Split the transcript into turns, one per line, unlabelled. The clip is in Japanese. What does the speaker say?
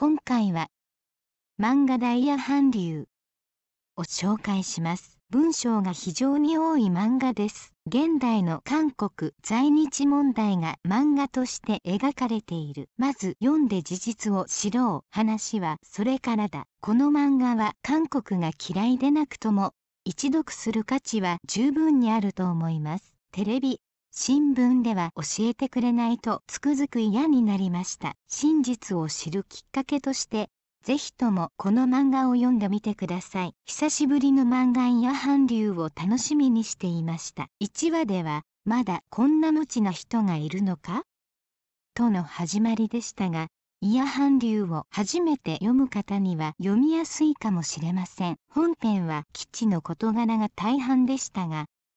今回は漫画ダイヤ韓流を紹介します文章が非常に多い漫画です現代の韓国在日問題が漫画として描かれているまず読んで事実を知ろう話はそれからだこの漫画は韓国が嫌いでなくとも一読する価値は十分にあると思いますテレビ新聞では教えてくれないとつくづく嫌になりました真実を知るきっかけとしてぜひともこの漫画を読んでみてください久しぶりの漫画や韓流を楽しみにしていました1話ではまだこんな無知な人がいるのかとの始まりでしたがイヤハン流を初めて読む方には読みやすいかもしれません。本編は基地の事柄が大半でしたが、